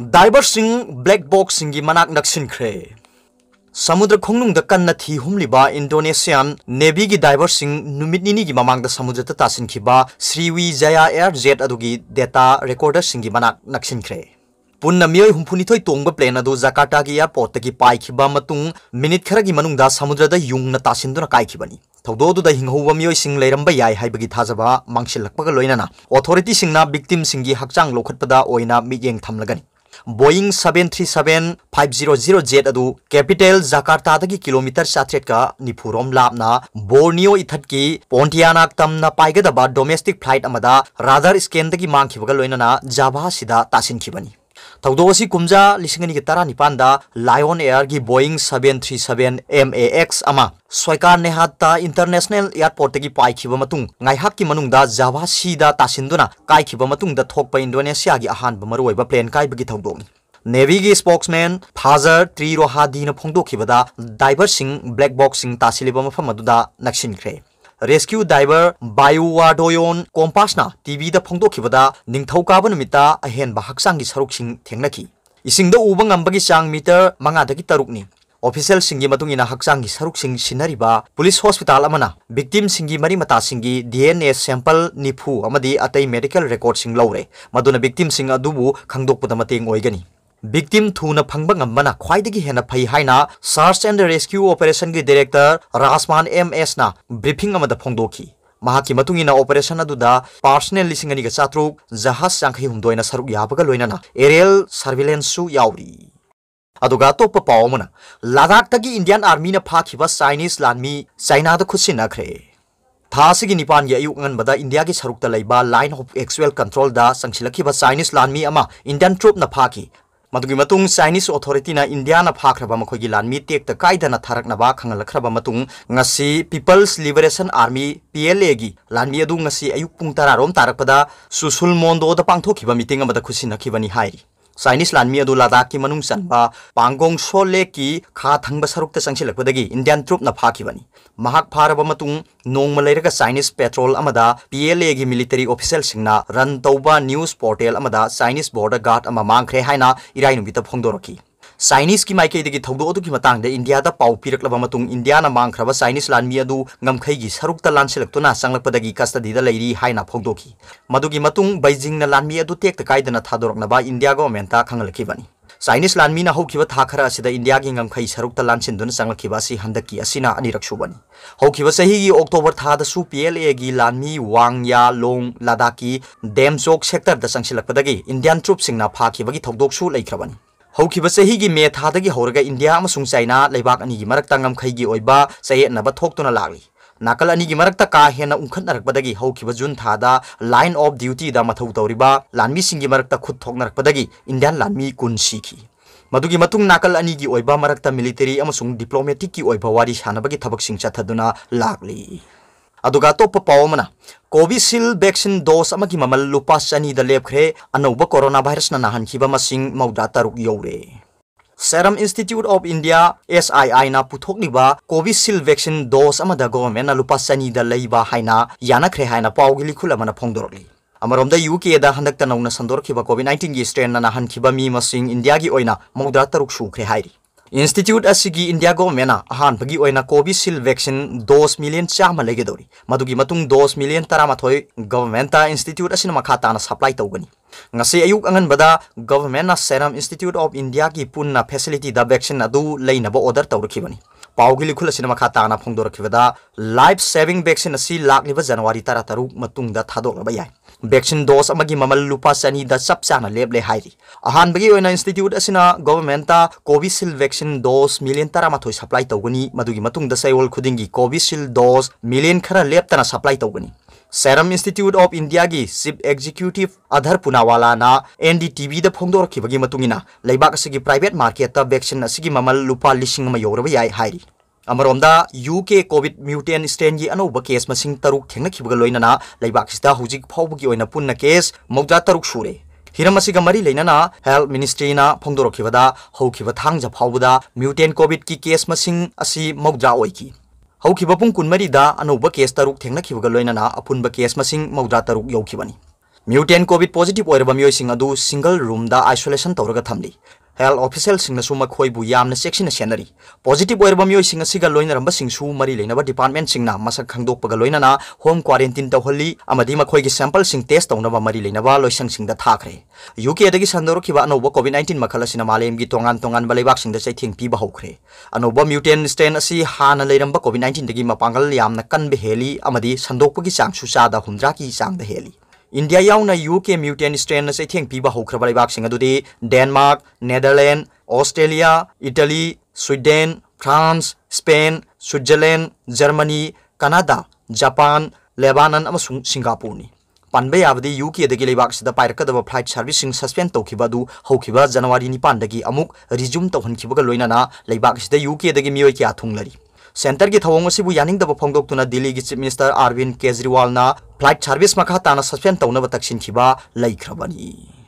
Driver सिंह black box सिंह की मनाक नक्सिनख्रे समुद्र खोंगनुंग कन्न थी हुमलिबा इंडोनेशियन नेवी की डाइवर सिंह नुमित निनी की ममांग समुद्र तासिनखिबा श्रीवी जया एयर जेट अदुगी डेटा रेकॉर्डर सिंह की मनाक नक्सिनख्रे पुनः मई हुम्फुनिथोय तोंग प्लेन अब जकाटा की एयरपोर्ट की पाइखिबा मतुंग मिनिट खरगी मनुंग दा समुद्र दा युंग न तासिनदुना काइखिबनी ꯊꯧꯗꯣꯛ ꯍꯤꯡꯍꯧꯕ ꯃꯤꯑꯣꯏꯁꯤꯡ ꯂꯩꯔꯝꯕ ꯌꯥꯏ ꯍꯥꯏꯕꯒꯤ ꯊꯥꯖꯕ ꯃꯥꯡꯁꯤꯜꯂꯛꯄꯒ ꯂꯣꯏꯅꯅ ꯑꯣꯊꯣꯔꯤꯇꯤꯁꯤꯡꯅ ꯚꯤꯛꯇꯤꯝꯁꯤꯡꯒꯤ ꯍꯛꯆꯥꯡ Boeing seven three seven five zero zero jet अदु कैपिटल जाकार्ता किलोमीटर साथ्रेट का निफुरोम लापना बोर्नियो इथत की पोंटियानाक तमना पाइगदबा डोमेस्टिक फ्लाइट अमदा रादर स्कैन दगी मांगखिबगा लोइनना जावा सिदा तासिनखिबनी तौदी कमजा लिंग तरह निपान लायन एयर की Boeing seven three seven M A X Soekarno Hatta international airport की पाईक की जवा सी तासीना कायब इंडोनेशिया की अहम मर प्लेन कायब की तौद नेवी की स्पोक्समें फाजर त्री रोहादी फोंदोंब डाइबर ब्लैक बॉक्स तासीब मफम नक्सीख्रे ꯔꯦꯁꯀ꯭ꯌꯨ ꯗꯥꯏꯕꯔ ꯕꯥꯏꯌꯨ ꯋꯥꯔꯗꯣꯌꯣꯟ ꯀꯣꯝꯄꯥꯁꯅ ꯇꯤꯚꯤꯗ ꯐꯣꯡꯗꯣꯛꯈꯤꯕꯗ ꯅꯤꯡꯊꯧꯀꯥꯕ ꯅꯨꯃꯤꯠꯇ ꯑꯍꯦꯟꯕ ꯍꯛꯆꯥꯡꯒꯤ ꯁꯔꯨꯛꯁꯤꯡ ꯊꯦꯡꯅꯈꯤ ꯏꯁꯤꯡꯗ ꯎꯕ ꯉꯝꯕꯒꯤ ꯆꯥꯡ ꯃꯤꯇꯔ ꯃꯉꯥꯗꯒꯤ ꯇꯔꯨꯛꯅꯤ ꯑꯣꯐꯤꯁꯦꯜꯁꯤꯡꯒꯤ ꯃꯇꯨꯡꯏꯟꯅ ꯍꯛꯆꯥꯡꯒꯤ ꯁꯔꯨꯛꯁꯤꯡ ꯁꯤꯟꯅꯔꯤꯕ ꯄꯨꯂꯤꯁ ꯍꯣꯁꯄꯤꯇꯥꯜ ꯑꯃꯅ ꯚꯤꯛꯇꯤꯝꯁꯤꯡꯒꯤ ꯃꯔꯤ ꯃꯇꯥꯁꯤꯡꯒꯤ ꯗꯤ ꯑꯦꯟ ꯑꯦ ꯁꯦꯝꯄꯜ ꯅꯤꯐꯨ ꯑꯃꯗꯤ ꯑꯇꯩ ꯃꯦꯗꯤꯀꯦꯜ ꯔꯦꯀꯣꯔꯗꯁꯤꯡ ꯂꯧꯔꯦ ꯃꯗꯨꯅ ꯚꯤꯛꯇꯤꯝꯁꯤꯡ ꯑꯗꯨꯕꯨ ꯈꯪꯗꯣꯛꯄꯗ ꯃꯇꯦꯡ ꯑꯣꯏꯒꯅꯤ ꯕꯤꯛꯇꯤꯝ ꯊꯨꯅ ꯐꯪꯕ ꯉꯝꯕꯅ ꯈ꯭ꯋꯥꯏꯗꯒꯤ ꯍꯦꯟꯅ ꯐꯩ ꯍꯥꯏꯅ ꯁꯥꯔꯆ ꯑꯦꯟ ꯔꯦꯁꯀ꯭ꯌꯨ ꯑꯣꯄꯔꯦꯁꯟꯒꯤ ꯗꯤꯔꯦꯛꯇꯔ ꯔꯥꯁꯃꯥꯟ ꯑꯦꯝ ꯑꯦꯁꯅ ꯕ꯭ꯔꯤꯐꯤꯡ ꯑꯃꯗ ꯐꯣꯡꯗꯣꯛꯈꯤ ꯃꯍꯥꯛꯀꯤ ꯃꯇꯨꯡ ꯏꯟꯅ ꯑꯣꯄꯔꯦꯁꯟ ꯑꯗꯨꯗ ꯄꯥꯔꯁꯅꯦꯜ ꯂꯤꯁꯤꯡ ꯑꯅꯤꯒ ꯆꯥꯇ꯭ꯔꯨꯛ ꯖꯍꯥꯖ ꯌꯥꯡꯈꯩ ꯍꯨꯝꯗꯣꯏꯅ ꯁꯔꯨꯛ ꯌꯥꯕꯒ ꯂꯣꯏꯅꯅ ꯑꯦꯔꯤꯌꯦꯜ ꯁꯔꯚꯤꯂꯦꯟꯁꯁꯨ ꯌꯥꯎꯔꯤ ꯑꯗꯨꯒ ꯑꯇꯣꯞꯄ ꯄꯥꯎ ꯑꯃꯅ ꯂꯗꯥꯈꯇꯒꯤ ꯏꯟꯗꯤꯌꯥꯟ ꯑꯥꯔꯃꯤꯅ ꯐꯥꯈꯤꯕ ꯆꯥꯏꯅꯤꯁ ꯂꯥꯟꯃꯤ ꯆꯥꯏꯅꯥꯗ ꯈꯨꯠꯁꯤꯟꯅꯈ꯭ꯔꯦ थासी निपान अयुक अगनबद इंडिया की सरुक्त लाइन ऑफ एक्सुअल कंट्रोल संगसीब चाइनीस लानी इंडियन ट्रूप फाखी मदुगी मतुंग चाइनीज अथॉरिटी ना इंडिया ना फाख्रबा मखोय गी लानमी टेक त कायदा ना थारकनबा खंगलख्रबा मतुंग ngasi people's liberation army pla gi lanmi adu ngasi ayuk pung tara rom tarakpada susul mondo da pangtho khiba meeting amada khusi nakhibani hairi Chinese लानी लद्दाख की मनुंग चनबा पांगोंग सो की खा थंग सरुक चंगसीलपदी इंडियन ट्रुप फाखीबनी महाक फारब नोम लेरग Chinese patrol P L A की मिलिटरी ऑफिसल रन तब news portal Chinese border guard मांग्रे है इराई फोंदोरखी ꯆꯥꯏꯅꯤꯁꯀꯤ ꯃꯥꯏꯀꯩꯗꯒꯤ ꯊꯧꯗꯣꯛ ꯑꯗꯨꯒꯤ ꯃꯇꯥꯡꯗ ꯏꯟꯗꯤꯌꯥꯗ ꯄꯥꯎ ꯄꯤꯔꯛꯂꯕ ꯃꯇꯨꯡ ꯏꯟꯗꯤꯌꯥꯅ ꯃꯥꯡꯈ꯭ꯔꯕ ꯆꯥꯏꯅꯤꯁ ꯂꯥꯟꯃꯤ ꯑꯗꯨ ꯉꯝꯈꯩꯒꯤ ꯁꯔꯨꯛꯇ ꯂꯥꯟꯁꯤꯜꯂꯛꯇꯨꯅ ꯆꯪꯂꯛꯄꯗꯒꯤ ꯀꯁꯇꯗꯤꯗ ꯂꯩꯔꯤ ꯍꯥꯏꯅ ꯐꯣꯡꯗꯣꯛꯈꯤ ꯃꯗꯨꯒꯤ ꯃꯇꯨꯡ ꯕꯩꯖꯤꯡꯅ ꯂꯥꯟꯃꯤ ꯑꯗꯨ ꯇꯦꯛꯇ ꯀꯥꯏꯗꯅ ꯊꯥꯗꯣꯔꯛꯅꯕ ꯏꯟꯗꯤꯌꯥ ꯒꯣꯔꯃꯦꯟꯇ ꯈꯪꯍꯜꯂꯛꯈꯤꯕꯅꯤ ꯆꯥꯏꯅꯤꯁ ꯂꯥꯟꯃꯤꯅ ꯍꯧꯈꯤꯕ ꯊꯥ ꯈꯔ ꯑꯁꯤꯗ ꯏꯟꯗꯤꯌꯥꯒꯤ ꯉꯝꯈꯩ ꯁꯔꯨꯛꯇ ꯂꯥꯟꯁꯤꯟꯗꯨꯅ ꯆꯪꯂꯛꯈꯤꯕ ꯑꯁꯤ ꯍꯟꯗꯛꯀꯤ ꯑꯁꯤꯅ ꯑꯅꯤꯔꯛ ꯁꯨꯕꯅꯤ ꯍꯧꯈꯤꯕ ꯆꯍꯤꯒꯤ ꯑꯣꯛꯇꯣꯕꯔ ꯊꯥꯗꯁꯨ ꯄꯤ ꯑꯦꯜ ꯑꯦꯒꯤ ꯂꯥꯟꯃꯤ ꯋꯥꯡꯌꯥ ꯂꯣꯡ ꯂꯥꯗꯥꯛꯀꯤ ꯗꯦꯝꯆꯣꯛ ꯁꯦꯛꯇꯔꯗ ꯆꯪꯁꯤꯜꯂꯛꯄꯗꯒꯤ ꯏꯟꯗꯤꯌꯥꯟ ꯇ꯭ꯔꯨꯞꯁꯤꯡꯅ ꯐꯥꯈꯤꯕꯒꯤ ꯊꯧꯗꯣꯛꯁꯨ ꯂꯩꯈ꯭ꯔꯕꯅꯤ ꯍꯧꯈꯤꯕ ꯆꯍꯤꯒꯤ ꯃꯦ ꯊꯥꯗꯒꯤ ꯍꯧꯔꯒ ꯏꯟꯗꯤꯌꯥ ꯑꯃꯁꯨꯡ ꯆꯥꯏꯅꯥ ꯂꯩꯕꯥꯛ ꯑꯅꯤꯒꯤ ꯃꯔꯛꯇ ꯉꯝꯈꯩꯒꯤ ꯑꯣꯏꯕ ꯆꯌꯦꯠꯅꯕ ꯊꯣꯛꯇꯨꯅ ꯂꯥꯛꯂꯤ ꯅꯥꯀꯜ ꯑꯅꯤꯒꯤ ꯃꯔꯛꯇ ꯀꯥ ꯍꯦꯟꯅ ꯎꯪꯈꯠꯅꯔꯛꯄꯗꯒꯤ ꯍꯧꯈꯤꯕ ꯖꯨꯟ ꯊꯥꯗ ꯂꯥꯏꯟ ꯑꯣꯐ ꯗ꯭ꯌꯨꯇꯤꯗ ꯃꯊꯧ ꯇꯧꯔꯤꯕ ꯂꯥꯟꯃꯤꯁꯤꯡꯒꯤ ꯃꯔꯛꯇ ꯈꯨꯠ ꯊꯣꯛꯅꯔꯛꯄꯗꯒꯤ ꯏꯟꯗꯤꯌꯥꯟ ꯂꯥꯟꯃꯤ ꯀꯨꯟ ꯁꯤꯈꯤ ꯃꯗꯨꯒꯤ ꯃꯇꯨꯡ ꯅꯥꯀꯜ ꯑꯅꯤꯒꯤ ꯑꯣꯏꯕ ꯃꯔꯛꯇ ꯃꯤꯂꯤꯇꯔꯤ ꯑꯃꯁꯨꯡ ꯗꯤꯄ꯭ꯂꯣꯃꯦꯇꯤꯛꯀꯤ ꯑꯣꯏꯕ ꯋꯥꯔꯤ ꯁꯥꯟꯅꯕꯒꯤ ꯊꯕꯛꯁꯤꯡ ꯆꯠꯊꯗꯨꯅ ꯂꯥꯛꯂꯤ अदुगा अतोप कोविशील कोविशील्ड वैक्सीन दोस ममल लुप चनी लेप्रे अनौब कोरोना भाईरस नाहन मसिंग मौदा तरुक यौरे Serum Institute of India S I I ना पुथोकलीब कोविशील्ड वैक्सीन डोज अमदा गवर्नमेंट ना लुपा यानख्रे हाइना पावगी लिखुलमना यूकेद हंदक नौना सन्दोर कोविड नाइन्टीन की स्ट्रेन नाहन मी मसिंग इंडिया की मौदा तरुक सूख्रे इंस्टीट्यूट असिगी इंडिया गवर्नमेंट अहानबगी ओइना कोविशील्ड वैक्सीन 2 मिलियन 100 लेगेदोरी मदुगी मतुंग 2 मिलियन 13 गवर्नमेंट इंस्टीट्यूट असिन मखा ताना सप्लाई तौगनी ngasi ayuk angan bada government na serum institute of india ki punna facility da vaccine adu leina ba order tawrukhi bani पागी लिखुल मखा ताना फोंदोरखिबदा लाइफ सेविंग वैक्सीन असी जनवरी तरह तरुक मतुंगदा थादोरब याय वैक्सीन डोज अमगी ममल लुपा सनी द सब चाना लेबले हायरी अहानबगी ओइना इंस्टिट्यूट असिना गवर्नमेंटा वैक्सीन डोज मिलियन तरह सप्लाई तौनी मदुगी मतुंगदा सैवल खुदिंगी कोविशील्ड डोज मिलियन खर लेपना सप्लाई तौनी सैरम इंस्टीट्यूट ऑफ इंडिया की चीफ एग्जीक्यूटिव अधर पुनावाला ना एन डी टी फोंदोरखीब की प्राइवेट मार्केट वैक्सीन ममल लुप लिंग यौरबाई अमरम U K COVID mutant strain की अनौब केस मैं तरुक थेनाबकी पुनः केस मौजा तरुक सूरे हिम से मरी लेना हेल्थ मिनीस्ट्रीना फोदोरखीब हौब फाउब म्यूटेन कोविड की केस मौजा ओकी हौखिब पुंग कुनमरीदा अनौब केस तरुक थेंगनखिबग लोइनना अपुनब केस मसिंग मौदा तरुक यौखिबनी म्यूटेन कोविड पॉजिटिव ओइरब सिंगल रूम दा तौर तौरग हेल्थ ऑफिसलसिंगनसु मखोइबु यामना चेक्सिना सेनरी पॉजिटिव ओइरबा मियोइसिंग असिगा मरी लेनबा डिपार्टमेंटसिंगना मसक खंगदोकपगा लोइनना होम क्वारंटाइन तौहल्ली अमदी मखोइगी टेस्ट तौब मरी लेनबा लोइसंगसिंगदा थाखरे यूके अदगी सन्दोरखिबा अनोबा कोविड 19 मखलसिना की तोान तोंगान बलेबाकसिंगदा चैथिंगपिबा हौखरे अनोबा म्यूटेंट स्ट्रेन असि हाना लेरम्बा कोविड 19 दगी मपांगल यामना कनबे हेली अमदी संदोकपगी चांगसु चादा हुमद्राकी चांगदा हेली India yauna UK mutant strain se thiang piba hokhraba leibak sing adudi Denmark, Netherlands, Australia, Italy, Sweden, France, Spain, Switzerland, Germany, Canada, Japan, Lebanon amasung Singapore ni. पानब याबदी यू के पाइरकदब फ्लाइट सर्विस सस्पेंड तौब जनवरी निपान resume तौहनबग लोनना लेबाक U के मई क्या थोंगलरी ꯁꯦꯟꯇꯔꯒꯤ ꯊꯧꯑꯣꯡ ꯑꯁꯤꯕꯨ ꯌꯥꯅꯤꯡꯗꯕ ꯐꯣꯡꯗꯣꯛꯇꯨꯅ ꯗꯤꯜꯂꯤꯒꯤ ꯆꯤꯐ ꯃꯤꯅꯤꯁꯇꯔ ꯑꯔꯕꯤꯟ ꯀꯦꯖ꯭ꯔꯤꯋꯥꯜꯅ ꯐ꯭ꯂꯥꯏꯠ ꯁꯔꯚꯤꯁ ꯃꯈꯥ ꯇꯥꯅ ꯁꯁꯄꯦꯟ ꯇꯧꯅꯕ ꯇꯛꯁꯤꯟꯈꯤꯕ ꯂꯩꯈ꯭ꯔꯕꯅꯤ